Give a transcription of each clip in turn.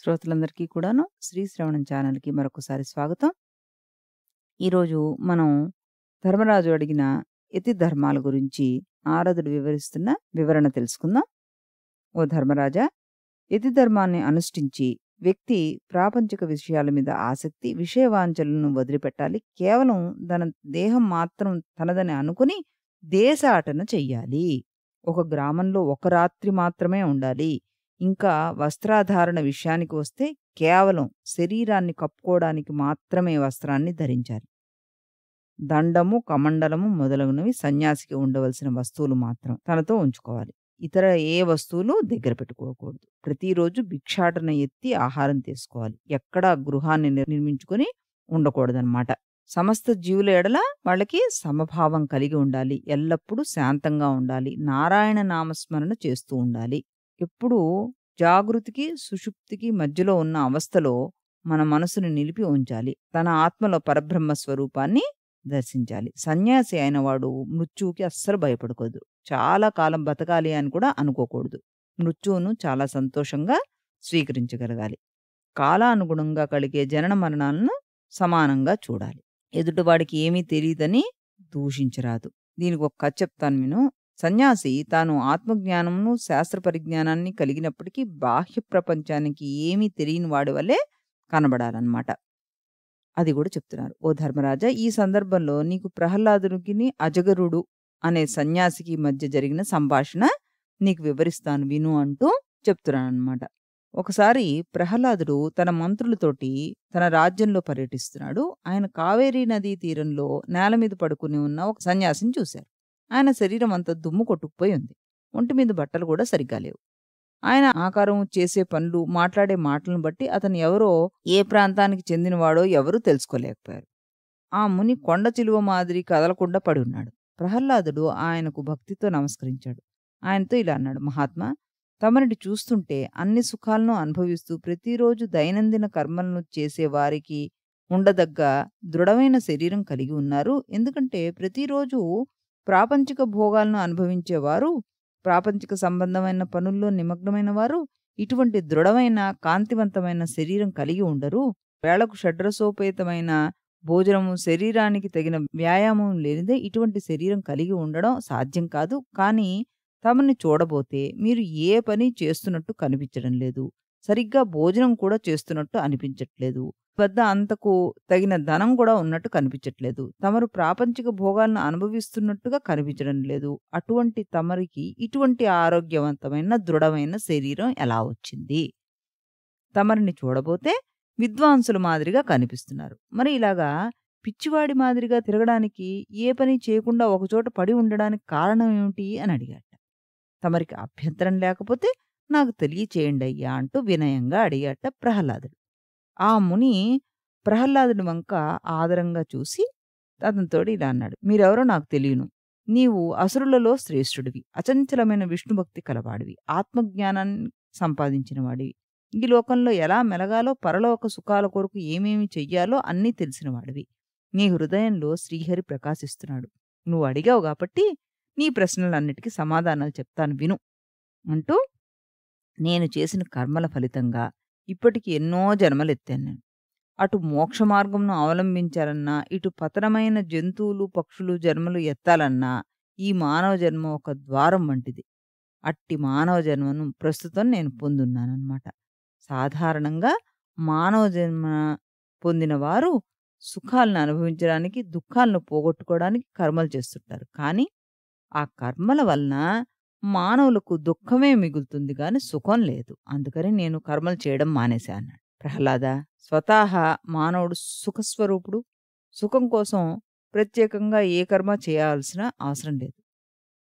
శ్రోతలందరికీ కూడాను శ్రీ శ్రవణం ఛానల్కి మరొకసారి స్వాగతం ఈరోజు మనం ధర్మరాజు అడిగిన ఇతి ధర్మాల గురించి ఆరాధుడు వివరిస్తున్న వివరణ తెలుసుకుందాం ఓ ధర్మరాజా ఇతి ధర్మాన్ని అనుష్ఠించి వ్యక్తి ప్రాపంచిక విషయాల మీద ఆసక్తి విషయవాంచలను వదిలిపెట్టాలి కేవలం తన దేహం మాత్రం తనదని అనుకుని దేశాటన చెయ్యాలి ఒక గ్రామంలో ఒక రాత్రి మాత్రమే ఉండాలి ఇంకా వస్త్రాధారణ విషయానికి వస్తే కేవలం శరీరాన్ని కప్పుకోవడానికి మాత్రమే వస్త్రాన్ని ధరించాలి దండము కమండలము మొదలగునవి సన్యాసికి ఉండవలసిన వస్తువులు మాత్రం తనతో ఉంచుకోవాలి ఇతర ఏ వస్తువులు దగ్గర పెట్టుకోకూడదు ప్రతిరోజు భిక్షాటన ఎత్తి ఆహారం తీసుకోవాలి ఎక్కడా గృహాన్ని నిర్మించుకుని ఉండకూడదన్నమాట సమస్త జీవుల ఎడల వాళ్ళకి సమభావం కలిగి ఉండాలి ఎల్లప్పుడూ శాంతంగా ఉండాలి నారాయణ నామస్మరణ చేస్తూ ఉండాలి ఎప్పుడూ జాగృతికి సుషుప్తికి మధ్యలో ఉన్న అవస్థలో మన మనసును నిలిపి ఉంచాలి తన ఆత్మలో పరబ్రహ్మ స్వరూపాన్ని దర్శించాలి సన్యాసి అయినవాడు మృత్యువుకి అస్సలు భయపడకూడదు చాలా కాలం బతకాలి అని కూడా అనుకోకూడదు మృత్యువును చాలా సంతోషంగా స్వీకరించగలగాలి కాలానుగుణంగా కలిగే జనన మరణాలను సమానంగా చూడాలి ఎదుటివాడికి ఏమీ తెలియదని దూషించరాదు దీనికి ఒక కథ చెప్తాను నేను సన్యాసి తాను ఆత్మజ్ఞానమును శాస్త్ర పరిజ్ఞానాన్ని కలిగినప్పటికీ బాహ్య ప్రపంచానికి ఏమీ తెలియని వాడి వల్లే కనబడాలన్నమాట అది కూడా చెప్తున్నారు ఓ ధర్మరాజా ఈ సందర్భంలో నీకు ప్రహ్లాదునికి అజగరుడు అనే సన్యాసికి మధ్య జరిగిన సంభాషణ నీకు వివరిస్తాను విను అంటూ చెప్తున్నానమాట ఒకసారి ప్రహ్లాదుడు తన మంత్రులతోటి తన రాజ్యంలో పర్యటిస్తున్నాడు ఆయన కావేరీ నదీ తీరంలో నేల మీద పడుకుని ఉన్న ఒక సన్యాసిని చూశారు ఆయన శరీరం అంత దుమ్ము కొట్టుకుపోయి ఉంది ఒంటి మీద బట్టలు కూడా సరిగ్గా లేవు ఆయన ఆకారం చేసే పనులు మాట్లాడే మాటలను బట్టి అతను ఎవరో ఏ ప్రాంతానికి చెందినవాడో ఎవరూ తెలుసుకోలేకపోయారు ఆ ముని కొండ చిలువ మాదిరి కదలకుండా పడి ఉన్నాడు ప్రహ్లాదుడు ఆయనకు భక్తితో నమస్కరించాడు ఆయనతో ఇలా అన్నాడు మహాత్మా తమరిని చూస్తుంటే అన్ని సుఖాలను అనుభవిస్తూ ప్రతిరోజు దైనందిన కర్మలను చేసే వారికి ఉండదగ్గ దృఢమైన శరీరం కలిగి ఉన్నారు ఎందుకంటే ప్రతిరోజు ప్రాపంచిక భోగాలను అనుభవించేవారు ప్రాపంచిక సంబంధమైన పనుల్లో నిమగ్నమైన వారు ఇటువంటి దృఢమైన కాంతివంతమైన శరీరం కలిగి ఉండరు వేళకు షడ్రసోపేతమైన భోజనము శరీరానికి తగిన వ్యాయామం లేనిదే ఇటువంటి శరీరం కలిగి ఉండడం సాధ్యం కాదు కానీ తమని చూడబోతే మీరు ఏ పని చేస్తున్నట్టు కనిపించడం లేదు సరిగ్గా భోజనం కూడా చేస్తున్నట్టు అనిపించట్లేదు వద్ద అంతకు తగిన ధనం కూడా ఉన్నట్టు కనిపించట్లేదు తమరు ప్రాపంచిక భోగాలను అనుభవిస్తున్నట్టుగా కనిపించడం లేదు అటువంటి తమరికి ఇటువంటి ఆరోగ్యవంతమైన దృఢమైన శరీరం ఎలా వచ్చింది తమరిని చూడబోతే విద్వాంసుల మాదిరిగా కనిపిస్తున్నారు మరి ఇలాగా పిచ్చివాడి మాదిరిగా తిరగడానికి ఏ పని చేయకుండా ఒకచోట పడి ఉండడానికి కారణం ఏమిటి అని అడిగాట తమరికి అభ్యంతరం లేకపోతే నాకు తెలియచేయండి అయ్యా అంటూ వినయంగా అడిగాట ప్రహ్లాదుడు ఆ ముని ప్రహ్లాదుని వంక ఆదరంగా చూసి అతనితోటి ఇలా అన్నాడు మీరెవరో నాకు తెలియను నీవు అసురులలో శ్రేష్ఠుడివి అచంచలమైన విష్ణుభక్తి కలవాడివి ఆత్మజ్ఞానాన్ని సంపాదించిన వాడివి ఈ లోకంలో ఎలా మెలగాలో పరలోక సుఖాల కొరకు ఏమేమి చెయ్యాలో అన్నీ తెలిసినవాడివి నీ హృదయంలో శ్రీహరి ప్రకాశిస్తున్నాడు నువ్వు అడిగావు కాబట్టి నీ ప్రశ్నలన్నిటికీ సమాధానాలు చెప్తాను విను అంటూ నేను చేసిన కర్మల ఫలితంగా ఇప్పటికి ఎన్నో జన్మలెత్తాను నేను అటు మోక్ష మార్గంను అవలంబించాలన్నా ఇటు పతనమైన జంతువులు పక్షులు జన్మలు ఎత్తాలన్నా ఈ మానవ జన్మ ఒక ద్వారం వంటిది అట్టి మానవ జన్మను ప్రస్తుతం నేను పొందున్నానన్నమాట సాధారణంగా మానవ జన్మ పొందిన వారు సుఖాలను అనుభవించడానికి దుఃఖాలను పోగొట్టుకోవడానికి కర్మలు చేస్తుంటారు కానీ ఆ కర్మల వలన మానవులకు దుఃఖమే మిగులుతుంది గాని సుఖం లేదు అందుకని నేను కర్మలు చేయడం మానేశాను ప్రహ్లాద స్వతహా మానవుడు సుఖస్వరూపుడు సుఖం కోసం ప్రత్యేకంగా ఏ కర్మ చేయాల్సిన అవసరం లేదు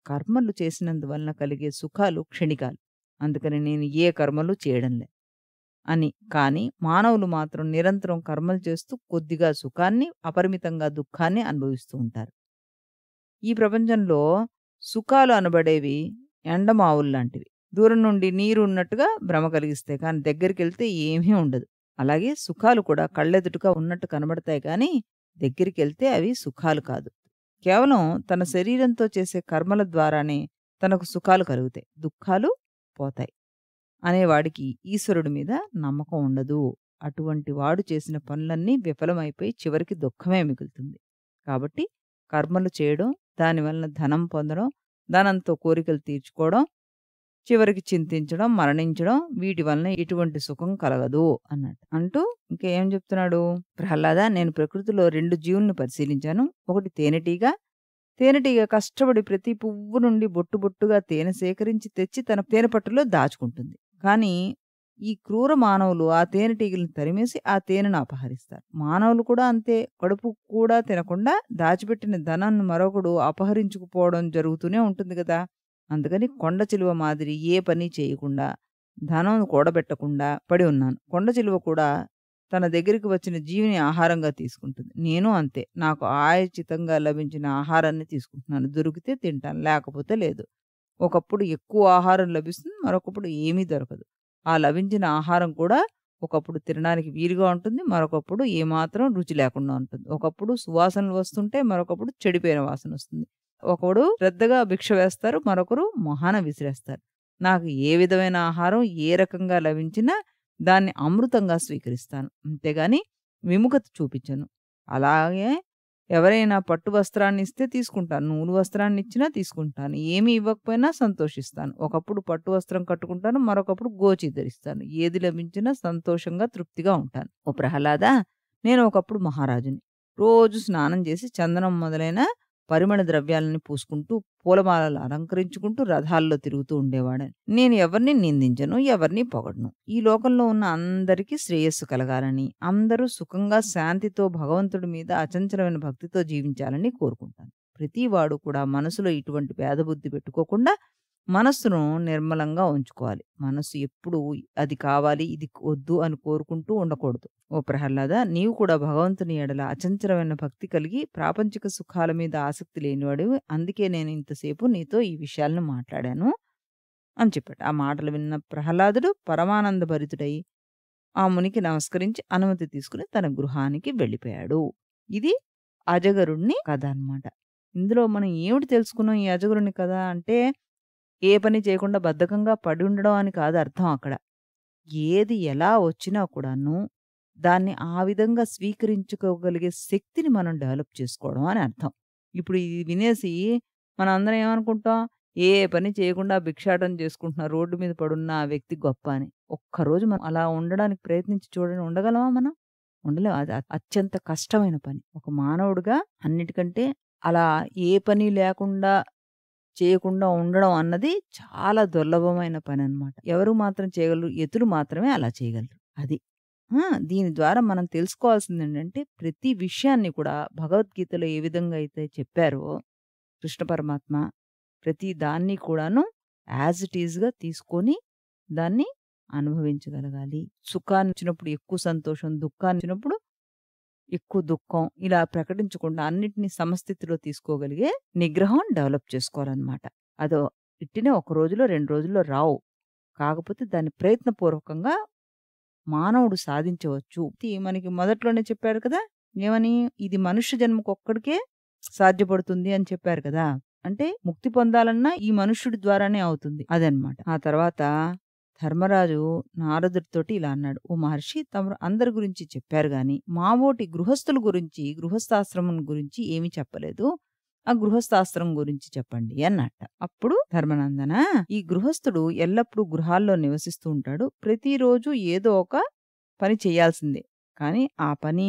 కర్మలు చేసినందువలన కలిగే సుఖాలు క్షణికాలు అందుకని నేను ఏ కర్మలు చేయడం అని కానీ మానవులు మాత్రం నిరంతరం కర్మలు చేస్తూ కొద్దిగా సుఖాన్ని అపరిమితంగా దుఃఖాన్ని అనుభవిస్తూ ఉంటారు ఈ ప్రపంచంలో సుఖాలు అనబడేవి ఎండమావులు లాంటివి దూరం నుండి నీరు ఉన్నట్టుగా భ్రమ కలిగిస్తాయి కానీ దగ్గరికి వెళ్తే ఏమీ ఉండదు అలాగే సుఖాలు కూడా కళ్ళెదుటగా ఉన్నట్టు కనబడతాయి కానీ దగ్గరికి వెళ్తే అవి సుఖాలు కాదు కేవలం తన శరీరంతో చేసే కర్మల ద్వారానే తనకు సుఖాలు కలుగుతాయి దుఃఖాలు పోతాయి అనేవాడికి ఈశ్వరుడి మీద నమ్మకం ఉండదు అటువంటి వాడు చేసిన పనులన్నీ విఫలమైపోయి చివరికి దుఃఖమే మిగులుతుంది కాబట్టి కర్మలు చేయడం దానివలన ధనం పొందడం ధనంతో కోరికలు తీర్చుకోవడం చివరికి చింతించడం మరణించడం వీటి వలన ఎటువంటి సుఖం కలగదు అన్నట్టు అంటూ ఇంకేం చెప్తున్నాడు ప్రహ్లాద నేను ప్రకృతిలో రెండు జీవుల్ని పరిశీలించాను ఒకటి తేనెటీగ తేనెటీగ కష్టపడి ప్రతి పువ్వు నుండి బొట్టు బొట్టుగా తేనె సేకరించి తెచ్చి తన తేనె దాచుకుంటుంది కానీ ఈ క్రూర మానవులు ఆ తేనెటీగలను తరిమేసి ఆ తేనెను అపహరిస్తారు మానవులు కూడా అంతే కడుపు కూడా తినకుండా దాచిపెట్టిన ధనాన్ని మరొకడు అపహరించుకుపోవడం జరుగుతూనే ఉంటుంది కదా అందుకని కొండ చిలువ మాదిరి ఏ పని చేయకుండా ధనం కూడబెట్టకుండా పడి ఉన్నాను కొండ చిలువ కూడా తన దగ్గరికి వచ్చిన జీవిని ఆహారంగా తీసుకుంటుంది నేను అంతే నాకు ఆయచితంగా లభించిన ఆహారాన్ని తీసుకుంటున్నాను దొరికితే తింటాను లేకపోతే లేదు ఒకప్పుడు ఎక్కువ ఆహారం లభిస్తుంది మరొకప్పుడు ఏమీ దొరకదు ఆ లభించిన ఆహారం కూడా ఒకప్పుడు తినడానికి వీలుగా ఉంటుంది మరొకప్పుడు ఏమాత్రం రుచి లేకుండా ఉంటుంది ఒకప్పుడు సువాసనలు వస్తుంటే మరొకప్పుడు చెడిపోయిన వాసన వస్తుంది ఒకడు శ్రద్ధగా భిక్ష వేస్తారు మరొకరు మొహాన విసిరేస్తారు నాకు ఏ విధమైన ఆహారం ఏ రకంగా లభించినా దాన్ని అమృతంగా స్వీకరిస్తాను అంతేగాని విముఖత చూపించను అలాగే ఎవరైనా పట్టు వస్త్రాన్ని ఇస్తే తీసుకుంటాను నూలు వస్త్రాన్ని ఇచ్చినా తీసుకుంటాను ఏమి ఇవ్వకపోయినా సంతోషిస్తాను ఒకప్పుడు పట్టు వస్త్రం కట్టుకుంటాను మరొకప్పుడు గోచి ధరిస్తాను ఏది లభించినా సంతోషంగా తృప్తిగా ఉంటాను ఓ ప్రహ్లాద నేను ఒకప్పుడు మహారాజుని రోజు స్నానం చేసి చందనం మొదలైన పరిమళ ద్రవ్యాలని పూసుకుంటూ పూలమాలలు అలంకరించుకుంటూ రథాల్లో తిరుగుతూ ఉండేవాడని నేను ఎవరిని నిందించను ఎవరిని పొగడను ఈ లోకంలో ఉన్న అందరికీ శ్రేయస్సు కలగాలని అందరూ సుఖంగా శాంతితో భగవంతుడి మీద అచంచలమైన భక్తితో జీవించాలని కోరుకుంటాను ప్రతివాడు కూడా మనసులో ఇటువంటి వేదబుద్ధి పెట్టుకోకుండా మనస్సును నిర్మలంగా ఉంచుకోవాలి మనస్సు ఎప్పుడు అది కావాలి ఇది వద్దు అని కోరుకుంటూ ఉండకూడదు ఓ ప్రహ్లాద నీవు కూడా భగవంతుని ఎడల అచంచలమైన భక్తి కలిగి ప్రాపంచిక సుఖాల మీద ఆసక్తి లేనివాడు అందుకే నేను ఇంతసేపు నీతో ఈ విషయాలను మాట్లాడాను అని చెప్పాడు ఆ మాటలు విన్న ప్రహ్లాదుడు పరమానంద భరితుడై ఆ మునికి నమస్కరించి అనుమతి తీసుకుని తన గృహానికి వెళ్ళిపోయాడు ఇది అజగరుణ్ణి కథ అనమాట ఇందులో మనం ఏమిటి తెలుసుకున్నాం ఈ అజగరుని కథ అంటే ఏ పని చేయకుండా బద్ధకంగా పడి ఉండడం అని కాదు అర్థం అక్కడ ఏది ఎలా వచ్చినా కూడాను దాన్ని ఆ విధంగా స్వీకరించుకోగలిగే శక్తిని మనం డెవలప్ చేసుకోవడం అని అర్థం ఇప్పుడు ఇది వినేసి మనం అందరం ఏమనుకుంటాం ఏ పని చేయకుండా భిక్షాటం చేసుకుంటున్న రోడ్డు మీద పడున్న ఆ వ్యక్తి గొప్ప అని ఒక్కరోజు మనం అలా ఉండడానికి ప్రయత్నించి చూడండి ఉండగలమా మనం ఉండలేము అది అత్యంత కష్టమైన పని ఒక మానవుడిగా అన్నిటికంటే అలా ఏ పని లేకుండా చేయకుండా ఉండడం అన్నది చాలా దుర్లభమైన పని అనమాట ఎవరు మాత్రం చేయగలరు ఎతులు మాత్రమే అలా చేయగలరు అది దీని ద్వారా మనం తెలుసుకోవాల్సింది ఏంటంటే ప్రతి విషయాన్ని కూడా భగవద్గీతలో ఏ విధంగా అయితే చెప్పారో కృష్ణ పరమాత్మ ప్రతి దాన్ని కూడాను యాజ్ ఇట్ ఈజ్గా తీసుకొని దాన్ని అనుభవించగలగాలి సుఖాన్ని ఇచ్చినప్పుడు ఎక్కువ సంతోషం దుఃఖాన్ని ఇచ్చినప్పుడు ఎక్కువ దుఃఖం ఇలా ప్రకటించకుండా అన్నిటినీ సమస్థితిలో తీసుకోగలిగే నిగ్రహం డెవలప్ చేసుకోవాలన్నమాట అదో ఇట్టినే ఒక రోజులో రెండు రోజుల్లో రావు కాకపోతే దాన్ని ప్రయత్నపూర్వకంగా మానవుడు సాధించవచ్చు మనకి మొదట్లోనే చెప్పారు కదా ఏమని ఇది మనుష్య జన్మకు ఒక్కడికే సాధ్యపడుతుంది అని చెప్పారు కదా అంటే ముక్తి పొందాలన్నా ఈ మనుష్యుడి ద్వారానే అవుతుంది అదనమాట ఆ తర్వాత ధర్మరాజు నారదుడితోటి ఇలా అన్నాడు ఓ మహర్షి తమరు అందరి గురించి చెప్పారు గాని మావోటి గృహస్థుల గురించి గృహస్థాశ్రమం గురించి ఏమీ చెప్పలేదు ఆ గృహస్థాశ్రమం గురించి చెప్పండి అన్నట్ట అప్పుడు ధర్మనందన ఈ గృహస్థుడు ఎల్లప్పుడూ గృహాల్లో నివసిస్తూ ఉంటాడు ప్రతిరోజు ఏదో ఒక పని చేయాల్సిందే కానీ ఆ పని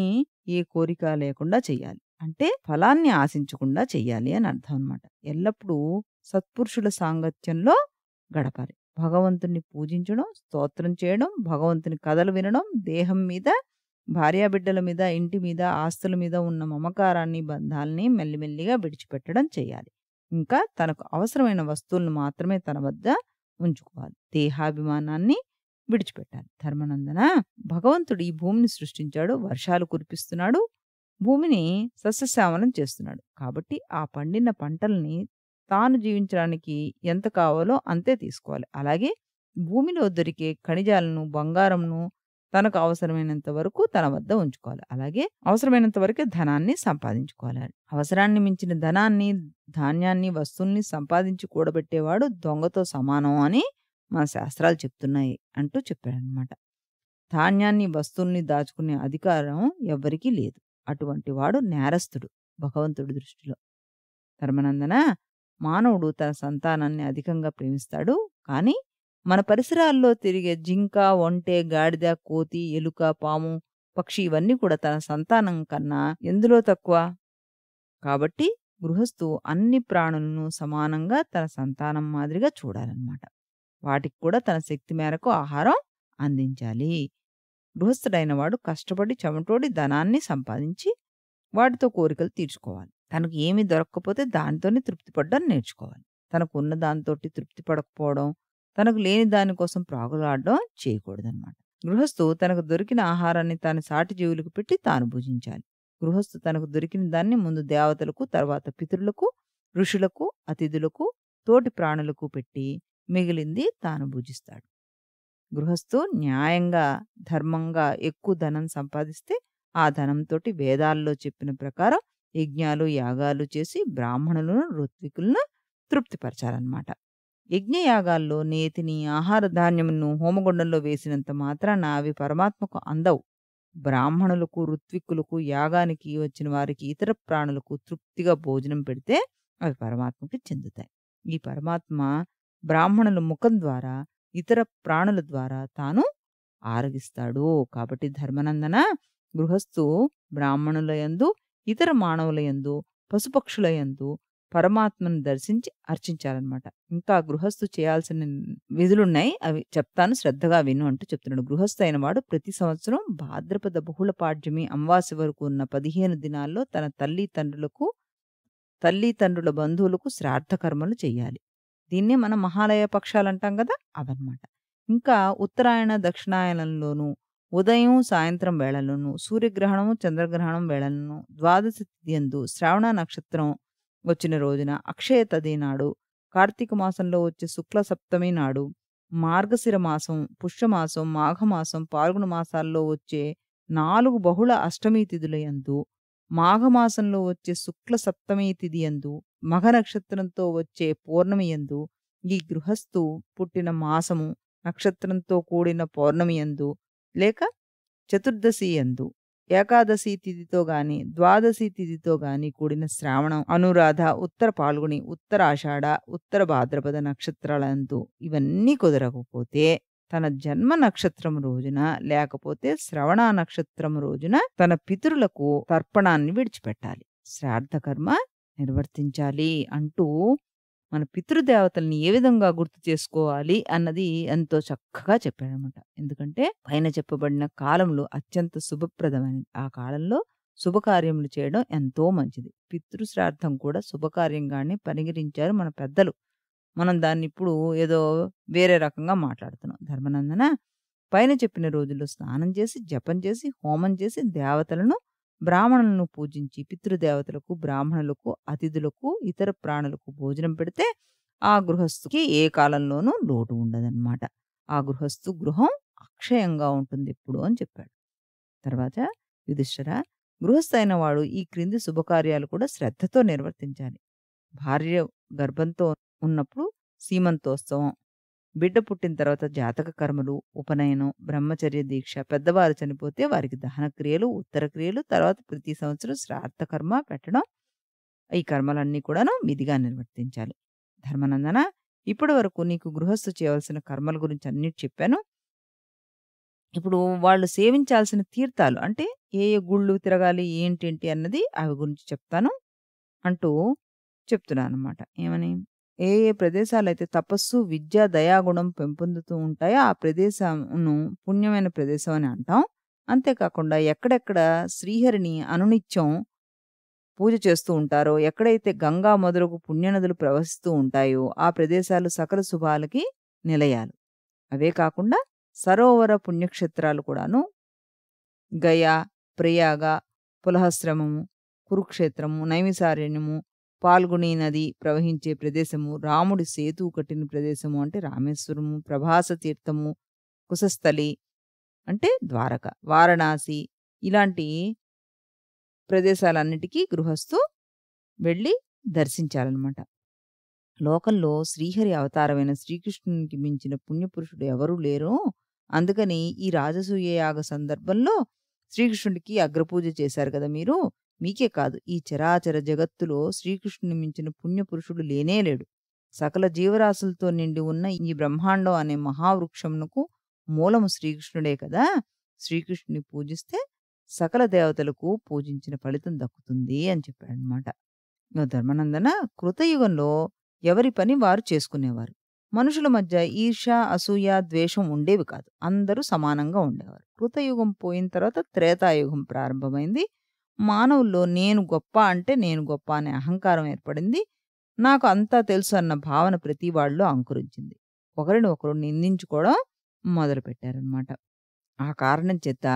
ఏ కోరిక లేకుండా చేయాలి అంటే ఫలాన్ని ఆశించకుండా చేయాలి అని అర్థం అనమాట ఎల్లప్పుడూ సత్పురుషుల సాంగత్యంలో గడపాలి భగవంతుని పూజించడం స్తోత్రం చేయడం భగవంతుని కథలు వినడం దేహం మీద భార్యాబిడ్డల మీద ఇంటి మీద ఆస్తుల మీద ఉన్న మమకారాన్ని బంధాలని మెల్లిమెల్లిగా విడిచిపెట్టడం చేయాలి ఇంకా తనకు అవసరమైన వస్తువులను మాత్రమే తన వద్ద ఉంచుకోవాలి దేహాభిమానాన్ని విడిచిపెట్టాలి ధర్మనందన భగవంతుడు ఈ భూమిని సృష్టించాడు వర్షాలు కురిపిస్తున్నాడు భూమిని సస్యశ్యామలం చేస్తున్నాడు కాబట్టి ఆ పండిన పంటల్ని తాను జీవించడానికి ఎంత కావాలో అంతే తీసుకోవాలి అలాగే భూమిలో దొరికే ఖనిజాలను బంగారంను తనకు అవసరమైనంత వరకు తన వద్ద ఉంచుకోవాలి అలాగే అవసరమైనంత వరకు ధనాన్ని సంపాదించుకోవాలి అవసరాన్ని మించిన ధనాన్ని ధాన్యాన్ని వస్తువుల్ని సంపాదించి కూడబెట్టేవాడు దొంగతో సమానం అని మన శాస్త్రాలు చెప్తున్నాయి అంటూ చెప్పాడనమాట ధాన్యాన్ని వస్తువుల్ని దాచుకునే అధికారం ఎవ్వరికీ లేదు అటువంటి వాడు నేరస్తుడు భగవంతుడి దృష్టిలో ధర్మనందన మానవుడు తన సంతానాన్ని అధికంగా ప్రేమిస్తాడు కానీ మన పరిసరాల్లో తిరిగే జింక ఒంటె గాడిద కోతి ఎలుక పాము పక్షి ఇవన్నీ కూడా తన సంతానం కన్నా ఎందులో తక్కువ కాబట్టి గృహస్థు అన్ని ప్రాణులను సమానంగా తన సంతానం మాదిరిగా చూడాలన్నమాట వాటికి కూడా తన శక్తి మేరకు ఆహారం అందించాలి గృహస్థుడైన వాడు కష్టపడి చెమటోడి ధనాన్ని సంపాదించి వాటితో కోరికలు తీర్చుకోవాలి తనకు ఏమీ దొరక్కపోతే దానితోనే తృప్తిపడ్డం నేర్చుకోవాలి తనకు ఉన్న దానితో తృప్తి పడకపోవడం తనకు లేని దానికోసం ప్రాగులాడడం చేయకూడదనమాట గృహస్థు తనకు దొరికిన ఆహారాన్ని తాను సాటి జీవులకు పెట్టి తాను భుజించాలి గృహస్థు తనకు దొరికిన దాన్ని ముందు దేవతలకు తర్వాత పితృలకు ఋషులకు అతిథులకు తోటి ప్రాణులకు పెట్టి మిగిలింది తాను భుజిస్తాడు గృహస్థు న్యాయంగా ధర్మంగా ఎక్కువ ధనం సంపాదిస్తే ఆ ధనంతోటి వేదాల్లో చెప్పిన ప్రకారం యజ్ఞాలు యాగాలు చేసి బ్రాహ్మణులను ఋత్వికులను తృప్తిపరచాలన్నమాట యజ్ఞయాగాల్లో నేతిని ఆహార ధాన్యమును హోమగుండంలో వేసినంత మాత్రాన అవి పరమాత్మకు అందవు బ్రాహ్మణులకు ఋత్విక్కులకు యాగానికి వచ్చిన వారికి ఇతర ప్రాణులకు తృప్తిగా భోజనం పెడితే అవి పరమాత్మకి చెందుతాయి ఈ పరమాత్మ బ్రాహ్మణుల ముఖం ద్వారా ఇతర ప్రాణుల ద్వారా తాను ఆరగిస్తాడు కాబట్టి ధర్మనందన గృహస్థు బ్రాహ్మణుల యందు ఇతర మానవులయందు పశుపక్షులయందు పరమాత్మను దర్శించి అర్చించాలన్నమాట ఇంకా గృహస్థు చేయాల్సిన విధులున్నాయి అవి చెప్తాను శ్రద్ధగా విను అంటూ చెప్తున్నాడు గృహస్థు అయిన వాడు ప్రతి సంవత్సరం భాద్రపద బహుళ పాడ్యమి అమావాస్య వరకు ఉన్న పదిహేను దినాల్లో తన తల్లి తండ్రులకు తల్లి తండ్రుల బంధువులకు శ్రాద్ధ కర్మలు చేయాలి దీన్నే మన మహాలయ పక్షాలు అంటాం కదా అవన్నమాట ఇంకా ఉత్తరాయణ దక్షిణాయనంలోనూ ఉదయం సాయంత్రం వేళలను సూర్యగ్రహణము చంద్రగ్రహణం వేళలను ద్వాదశ తిథియందు శ్రావణ నక్షత్రం వచ్చిన రోజున అక్షయ తది నాడు కార్తీక మాసంలో వచ్చే శుక్ల సప్తమి నాడు మార్గశిర మాసం పుష్యమాసం మాఘమాసం పాల్గొన మాసాల్లో వచ్చే నాలుగు బహుళ అష్టమి తిథులయందు మాఘమాసంలో వచ్చే శుక్ల సప్తమి తిథియందు మఘ నక్షత్రంతో వచ్చే పౌర్ణమియందు ఈ గృహస్థు పుట్టిన మాసము నక్షత్రంతో కూడిన పౌర్ణమియందు లేక చతుర్దశి ఎందు ఏకాదశి తిథితో గాని ద్వాదశి తిథితో గాని కూడిన శ్రావణం అనురాధ ఉత్తర పాల్గొని ఆషాఢ ఉత్తర భాద్రపద నక్షత్రాలందు ఇవన్నీ కుదరకపోతే తన జన్మ నక్షత్రం రోజున లేకపోతే శ్రవణ నక్షత్రం రోజున తన పితరులకు తర్పణాన్ని విడిచిపెట్టాలి శ్రాద్ధకర్మ నిర్వర్తించాలి అంటూ మన పితృదేవతల్ని ఏ విధంగా గుర్తు చేసుకోవాలి అన్నది ఎంతో చక్కగా చెప్పాడనమాట ఎందుకంటే పైన చెప్పబడిన కాలంలో అత్యంత శుభప్రదమైనది ఆ కాలంలో శుభకార్యములు చేయడం ఎంతో మంచిది పితృశ్రార్థం కూడా శుభకార్యంగానే పరిగణించారు మన పెద్దలు మనం దాన్ని ఇప్పుడు ఏదో వేరే రకంగా మాట్లాడుతున్నాం ధర్మనందన పైన చెప్పిన రోజుల్లో స్నానం చేసి జపం చేసి హోమం చేసి దేవతలను బ్రాహ్మణులను పూజించి పితృదేవతలకు బ్రాహ్మణులకు అతిథులకు ఇతర ప్రాణులకు భోజనం పెడితే ఆ గృహస్థుకి ఏ కాలంలోనూ లోటు ఉండదన్నమాట ఆ గృహస్థు గృహం అక్షయంగా ఉంటుంది ఎప్పుడు అని చెప్పాడు తర్వాత యుధిష్ఠర గృహస్థైన వాడు ఈ క్రింది శుభకార్యాలు కూడా శ్రద్ధతో నిర్వర్తించాలి భార్య గర్భంతో ఉన్నప్పుడు సీమంతోత్సవం బిడ్డ పుట్టిన తర్వాత జాతక కర్మలు ఉపనయనం బ్రహ్మచర్య దీక్ష పెద్దవారు చనిపోతే వారికి దహన క్రియలు ఉత్తర క్రియలు తర్వాత ప్రతి సంవత్సరం శ్రాద్ధ కర్మ పెట్టడం ఈ కర్మలన్నీ కూడాను విధిగా నిర్వర్తించాలి ధర్మనందన ఇప్పటి వరకు నీకు గృహస్థు చేయవలసిన కర్మల గురించి అన్నిటి చెప్పాను ఇప్పుడు వాళ్ళు సేవించాల్సిన తీర్థాలు అంటే ఏ ఏ గుళ్ళు తిరగాలి ఏంటేంటి అన్నది అవి గురించి చెప్తాను అంటూ చెప్తున్నాను అనమాట ఏమని ఏ ఏ ప్రదేశాలు అయితే తపస్సు విద్య దయాగుణం పెంపొందుతూ ఉంటాయో ఆ ప్రదేశంను పుణ్యమైన ప్రదేశం అని అంటాం అంతేకాకుండా ఎక్కడెక్కడ శ్రీహరిని అనునిత్యం పూజ చేస్తూ ఉంటారో ఎక్కడైతే గంగా మొదలగు పుణ్యనదులు ప్రవహిస్తూ ఉంటాయో ఆ ప్రదేశాలు సకల శుభాలకి నిలయాలు అవే కాకుండా సరోవర పుణ్యక్షేత్రాలు కూడాను గయా ప్రయాగ పులహశ్రమము కురుక్షేత్రము నైమిసారణ్యము పాల్గొనే నది ప్రవహించే ప్రదేశము రాముడి సేతు కట్టిన ప్రదేశము అంటే రామేశ్వరము ప్రభాస తీర్థము కుశస్థలి అంటే ద్వారక వారణాసి ఇలాంటి ప్రదేశాలన్నిటికీ గృహస్థు వెళ్ళి దర్శించాలన్నమాట లోకంలో శ్రీహరి అవతారమైన శ్రీకృష్ణునికి మించిన పుణ్యపురుషుడు ఎవరూ లేరు అందుకని ఈ రాజసూయ యాగ సందర్భంలో శ్రీకృష్ణుడికి అగ్రపూజ చేశారు కదా మీరు మీకే కాదు ఈ చరాచర జగత్తులో శ్రీకృష్ణుని మించిన పుణ్యపురుషుడు లేనేలేడు సకల జీవరాశులతో నిండి ఉన్న ఈ బ్రహ్మాండం అనే మహావృక్షమునకు మూలము శ్రీకృష్ణుడే కదా శ్రీకృష్ణుని పూజిస్తే సకల దేవతలకు పూజించిన ఫలితం దక్కుతుంది అని చెప్పాడనమాట ధర్మనందన కృతయుగంలో ఎవరి పని వారు చేసుకునేవారు మనుషుల మధ్య ఈర్ష అసూయ ద్వేషం ఉండేవి కాదు అందరూ సమానంగా ఉండేవారు కృతయుగం పోయిన తర్వాత త్రేతాయుగం ప్రారంభమైంది మానవుల్లో నేను గొప్ప అంటే నేను గొప్ప అనే అహంకారం ఏర్పడింది నాకు అంతా తెలుసు అన్న భావన ప్రతి వాళ్ళు అంకురించింది ఒకరిని ఒకరు నిందించుకోవడం మొదలుపెట్టారనమాట ఆ కారణం చేత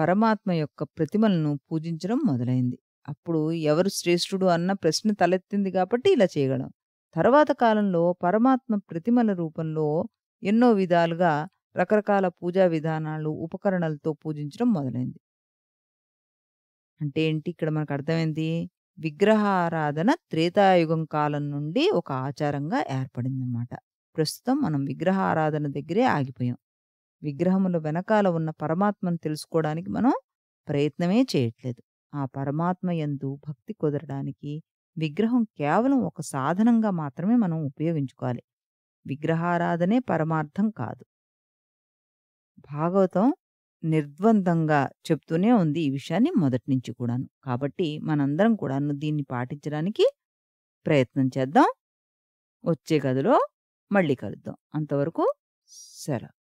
పరమాత్మ యొక్క ప్రతిమలను పూజించడం మొదలైంది అప్పుడు ఎవరు శ్రేష్ఠుడు అన్న ప్రశ్న తలెత్తింది కాబట్టి ఇలా చేయగలం తర్వాత కాలంలో పరమాత్మ ప్రతిమల రూపంలో ఎన్నో విధాలుగా రకరకాల పూజా విధానాలు ఉపకరణలతో పూజించడం మొదలైంది అంటే ఏంటి ఇక్కడ మనకు అర్థమైంది విగ్రహారాధన త్రేతాయుగం కాలం నుండి ఒక ఆచారంగా ఏర్పడిందన్నమాట ప్రస్తుతం మనం విగ్రహారాధన దగ్గరే ఆగిపోయాం విగ్రహముల వెనకాల ఉన్న పరమాత్మను తెలుసుకోవడానికి మనం ప్రయత్నమే చేయట్లేదు ఆ పరమాత్మ ఎందు భక్తి కుదరడానికి విగ్రహం కేవలం ఒక సాధనంగా మాత్రమే మనం ఉపయోగించుకోవాలి విగ్రహారాధనే పరమార్థం కాదు భాగవతం నిర్ద్వందంగా చెప్తూనే ఉంది ఈ విషయాన్ని మొదటి నుంచి కూడాను కాబట్టి మనందరం కూడాను దీన్ని పాటించడానికి ప్రయత్నం చేద్దాం వచ్చే గదిలో మళ్ళీ కలుద్దాం అంతవరకు సెలవు